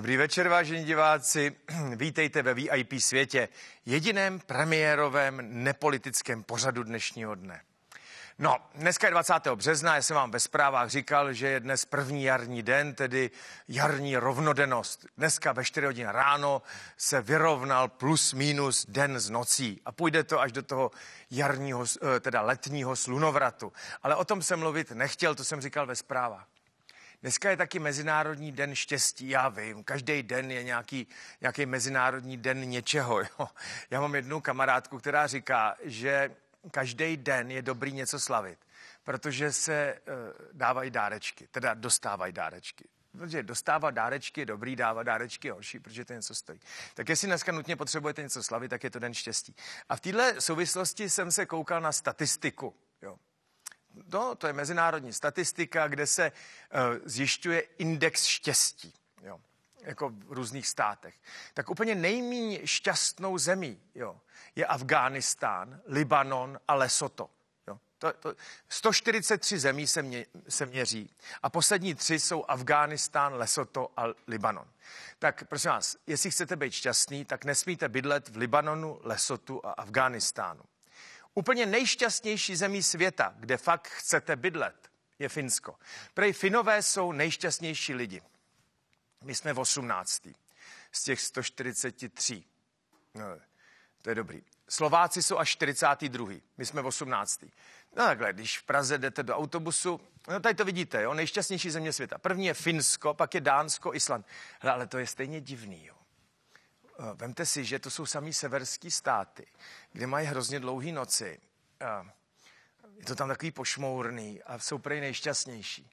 Dobrý večer, vážení diváci. Vítejte ve VIP světě, jediném premiérovém nepolitickém pořadu dnešního dne. No, dneska je 20. března, já jsem vám ve zprávách říkal, že je dnes první jarní den, tedy jarní rovnodennost. Dneska ve 4 hodin ráno se vyrovnal plus minus den z nocí a půjde to až do toho jarního, eh, teda letního slunovratu. Ale o tom jsem mluvit nechtěl, to jsem říkal ve zprávách. Dneska je taky Mezinárodní den štěstí, já vím, každý den je nějaký, nějaký Mezinárodní den něčeho. Jo. Já mám jednu kamarádku, která říká, že každý den je dobrý něco slavit, protože se uh, dávají dárečky, teda dostávají dárečky. Protože dostávat dárečky je dobrý, dávat dárečky je horší, protože to něco stojí. Tak jestli dneska nutně potřebujete něco slavit, tak je to den štěstí. A v této souvislosti jsem se koukal na statistiku to, no, to je mezinárodní statistika, kde se eh, zjišťuje index štěstí. Jo jako v různých státech. Tak úplně nejméně šťastnou zemí jo, je Afghánistán, Libanon a Lesoto. Jo. To, to, 143 zemí se, mě, se měří a poslední tři jsou Afghánistán, Lesoto a Libanon. Tak prosím vás, jestli chcete být šťastný, tak nesmíte bydlet v Libanonu, Lesotu a Afghánistánu. Úplně nejšťastnější zemí světa, kde fakt chcete bydlet, je Finsko. Prej Finové jsou nejšťastnější lidi. My jsme v 18. z těch 143. No, to je dobrý. Slováci jsou až 42. My jsme v 18. No takhle, když v Praze jdete do autobusu, no tady to vidíte, jo, nejšťastnější země světa. První je Finsko, pak je Dánsko, Island. Hle, ale to je stejně divný, jo. Eh, vemte si, že to jsou samý severský státy, kde mají hrozně dlouhé noci. Eh, je to tam takový pošmourný a jsou prej nejšťastnější.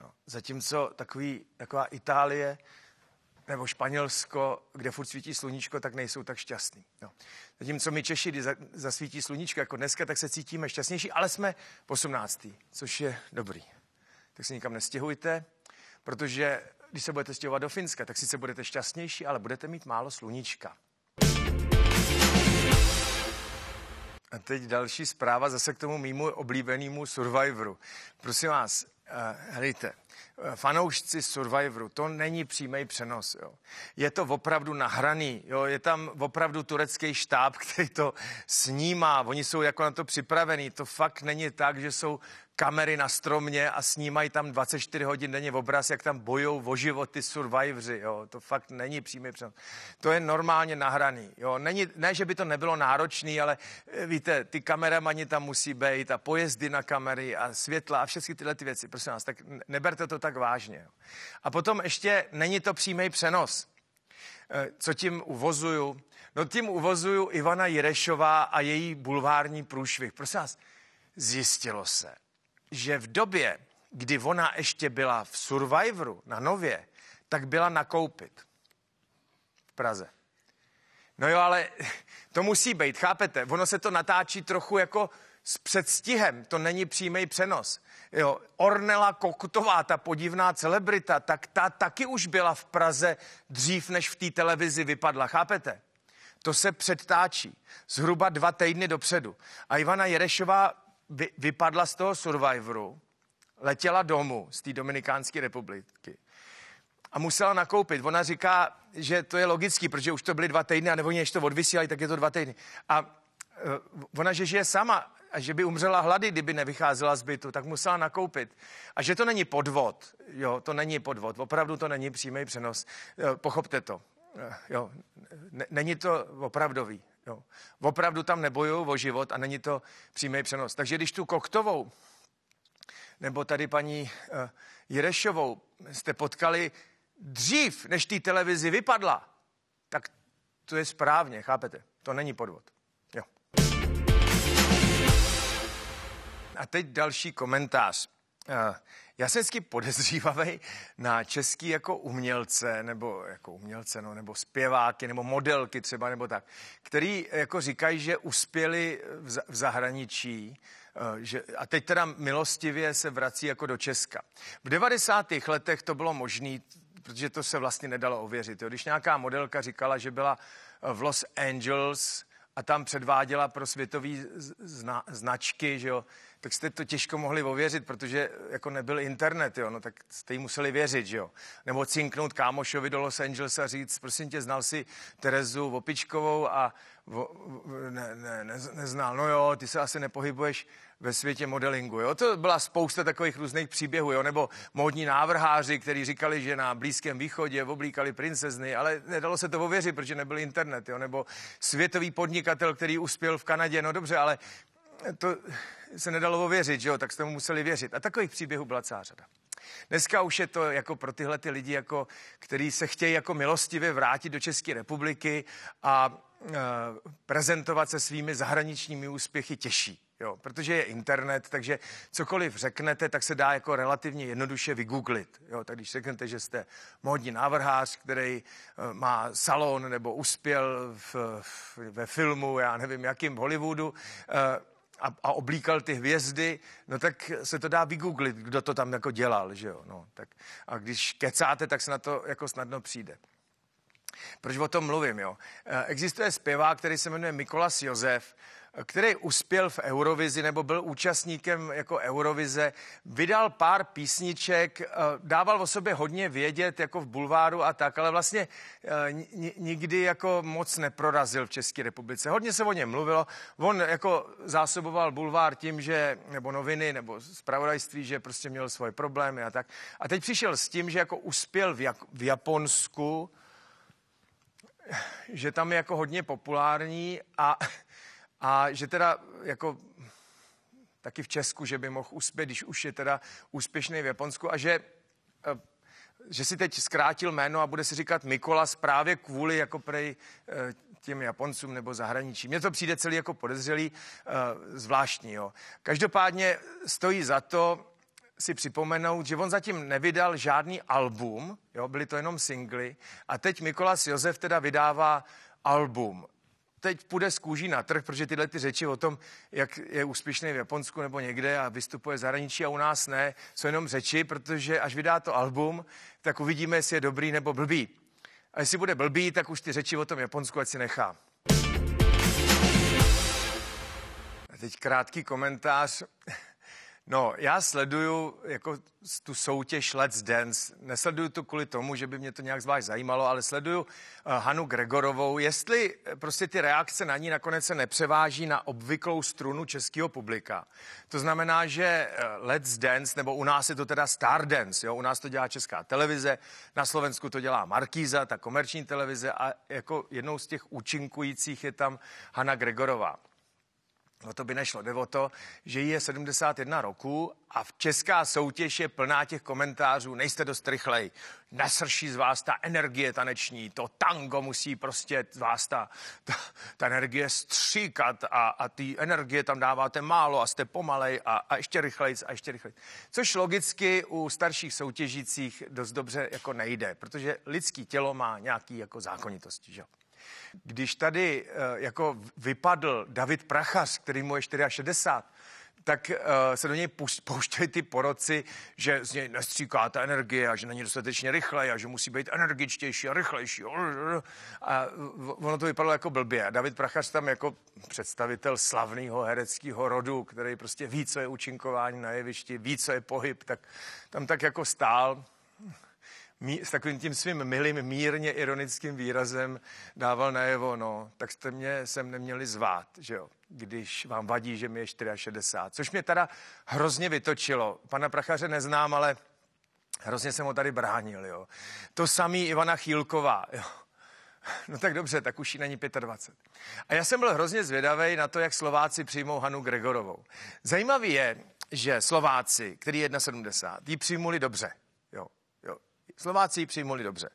No, zatímco takový, taková Itálie nebo Španělsko, kde furt svítí sluníčko, tak nejsou tak šťastní. No. Zatímco my Češi, když zasvítí sluníčko jako dneska, tak se cítíme šťastnější, ale jsme 18. což je dobrý. Tak se nikam nestěhujte, protože když se budete stěhovat do Finska, tak sice budete šťastnější, ale budete mít málo sluníčka. A teď další zpráva zase k tomu mýmu oblíbenému Survivoru. Prosím vás, uh, Eh, fanoušci Survivoru, to není přímý přenos. Jo. Je to opravdu nahraný, jo. je tam opravdu turecký štáb, který to snímá, oni jsou jako na to připravení, to fakt není tak, že jsou kamery na stromě a snímají tam 24 hodin denně obraz, jak tam bojou o životy survivři, jo. to fakt není přímý přenos. To je normálně nahraný, jo. Není, ne, že by to nebylo náročný, ale eh, víte, ty kameramani tam musí být a pojezdy na kamery a světla a všechny tyhle ty věci, prosím vás, tak neberte to tak tak vážně. A potom ještě není to přímý přenos. Eh, co tím uvozuju? No tím uvozuju Ivana Jirešová a její bulvární průšvih. Prosím vás, zjistilo se, že v době, kdy ona ještě byla v Survivoru na Nově, tak byla nakoupit v Praze. No jo, ale to musí být, chápete? Ono se to natáčí trochu jako s předstihem, to není přímý přenos. Jo, Ornella Kokutová, ta podivná celebrita, tak ta taky už byla v Praze dřív, než v té televizi vypadla, chápete? To se předtáčí zhruba dva týdny dopředu. A Ivana Jerešová vy, vypadla z toho Survivoru, letěla domů z té Dominikánské republiky a musela nakoupit. Ona říká, že to je logický, protože už to byly dva týdny a nebo než to odvysílají, tak je to dva týdny. A Eh, ona, že žije sama a že by umřela hlady, kdyby nevycházela z bytu, tak musela nakoupit. A že to není podvod, jo, to není podvod, opravdu to není přímý přenos, eh, pochopte to, eh, jo, není to opravdový, jo. Opravdu tam nebojují o život a není to přímý přenos. Takže když tu Koktovou nebo tady paní Jirešovou jste potkali dřív, než té televizi vypadla, tak to je správně, chápete? To není podvod. A teď další komentář. Eh, já jsem vždycky podezřívavý na český jako umělce, nebo jako umělce, no, nebo zpěváky, nebo modelky třeba, nebo tak, který jako říkají, že uspěli v, v zahraničí, eh, že, a teď teda milostivě se vrací jako do Česka. V 90. letech to bylo možné, protože to se vlastně nedalo ověřit. Jo. Když nějaká modelka říkala, že byla eh, v Los Angeles a tam předváděla pro světové zna, značky, že jo, tak jste to těžko mohli ověřit, protože eh, jako nebyl internet, jo, no tak jste jí museli věřit, jo. Nebo cinknout kámošovi do Los Angeles a říct, prosím tě, znal si Terezu Vopičkovou a vo, ne, ne, ne, neznal, no jo, ty se asi nepohybuješ ve světě modelingu, jo. To byla spousta takových různých příběhů, jo, nebo módní návrháři, kteří říkali, že na Blízkém východě oblíkali princezny, ale nedalo se to ověřit, protože nebyl internet, jo, nebo světový podnikatel, který uspěl v Kanadě, no dobře, ale to se nedalo ověřit, že jo, tak jste mu museli věřit. A takových příběhů byla celá řada. Dneska už je to jako pro tyhle ty lidi, jako, který se chtějí jako milostivě vrátit do České republiky a e, prezentovat se svými zahraničními úspěchy těžší. Jo, protože je internet, takže cokoliv řeknete, tak se dá jako relativně jednoduše vygooglit. Jo, tak když řeknete, že jste módní návrhář, který e, má salon nebo uspěl v, v, ve filmu, já nevím jakým, Hollywoodu, e, a, a oblíkal ty hvězdy, no tak se to dá vygooglit, kdo to tam jako dělal, že jo. No, tak, a když kecáte, tak se na to jako snadno přijde. Proč o tom mluvím, jo? Eh, existuje zpěvák, který se jmenuje Mikolas Josef, eh, který uspěl v Eurovizi nebo byl účastníkem jako Eurovize, vydal pár písniček, eh, dával o sobě hodně vědět jako v bulváru a tak, ale vlastně nikdy jako moc neprorazil v České republice. Hodně se o něm mluvilo. On jako zásoboval bulvár tím, že, nebo noviny, nebo zpravodajství, že prostě měl svoje problémy a tak. A teď přišel s tím, že jako uspěl v, Jak- v Japonsku, že tam je jako hodně populární a, a že teda jako taky v Česku, že by mohl uspět, když už je teda úspěšný v Japonsku a že eh, že si teď zkrátil jméno a bude si říkat Mikolas právě kvůli jako prej eh, těm Japoncům nebo zahraničí. Mně to přijde celý jako podezřelý, eh, zvláštní. Jo. Každopádně stojí za to si připomenout, že on zatím nevydal žádný album, jo, byly to jenom singly, a teď Mikolas Josef teda vydává album. Teď půjde z kůží na trh, protože tyhle ty řeči o tom, jak je úspěšný v Japonsku nebo někde a vystupuje v zahraničí a u nás ne, jsou jenom řeči, protože až vydá to album, tak uvidíme, jestli je dobrý nebo blbý. A jestli bude blbý, tak už ty řeči o tom Japonsku ať si nechá. A teď krátký komentář No, já sleduju jako tu soutěž Let's Dance. Nesleduju to kvůli tomu, že by mě to nějak zvlášť zajímalo, ale sleduju eh, Hanu Gregorovou. Jestli eh, prostě ty reakce na ní nakonec se nepřeváží na obvyklou strunu českého publika. To znamená, že eh, Let's Dance, nebo u nás je to teda Star Dance, jo? u nás to dělá česká televize, na Slovensku to dělá Markíza, ta komerční televize a jako jednou z těch účinkujících je tam Hana Gregorová. No to by nešlo. Jde o to, že jí je 71 roku a v česká soutěž je plná těch komentářů, nejste dost rychlej, nasrší z vás ta energie taneční, to tango musí prostě z vás ta, ta, ta energie stříkat a, a ty energie tam dáváte málo a jste pomalej a, a ještě rychlej a ještě rychlej. Což logicky u starších soutěžících dost dobře jako nejde, protože lidský tělo má nějaký jako zákonitosti, že jo? Když tady eh, jako vypadl David Prachas, který mu je 64, tak eh, se do něj pouštěli ty poroci, že z něj nestříká ta energie a že není dostatečně rychle a že musí být energičtější a rychlejší. A ono to vypadalo jako blbě. A David Prachař tam jako představitel slavného hereckého rodu, který prostě ví, co je účinkování na jevišti, ví, co je pohyb, tak tam tak jako stál s takovým tím svým milým, mírně ironickým výrazem dával najevo, no, tak jste mě sem neměli zvát, že jo, když vám vadí, že mi je 64, což mě teda hrozně vytočilo. Pana Prachaře neznám, ale hrozně jsem ho tady bránil, jo. To samý Ivana Chýlková, jo. No tak dobře, tak už jí není 25. A já jsem byl hrozně zvědavý na to, jak Slováci přijmou Hanu Gregorovou. Zajímavý je, že Slováci, který je 1,70, ji přijmuli dobře. Slováci ji přijmuli dobře.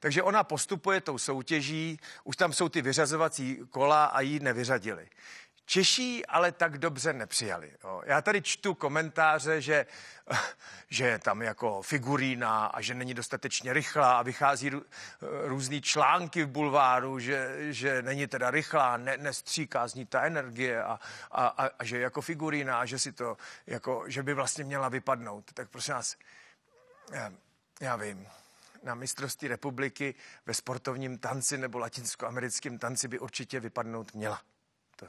Takže ona postupuje tou soutěží, už tam jsou ty vyřazovací kola a ji nevyřadili. Češí ale tak dobře nepřijali. Jo. Já tady čtu komentáře, že, že je tam jako figurína a že není dostatečně rychlá a vychází rů, různý články v bulváru, že, že není teda rychlá, ne, nestříká z ní ta energie a, a, a, a že je jako figurína a že si to, jako, že by vlastně měla vypadnout. Tak prosím nás eh, já vím, na mistrovství republiky ve sportovním tanci nebo latinskoamerickém tanci by určitě vypadnout měla. To.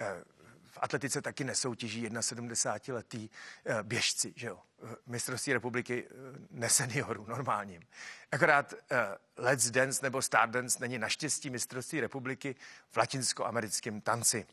Eh, v atletice taky nesoutěží 71-letý eh, běžci, že jo? Eh, mistrovství republiky neseniorů normálním. Akorát Let's Dance nebo Stardance není naštěstí mistrovství republiky v latinskoamerickém tanci.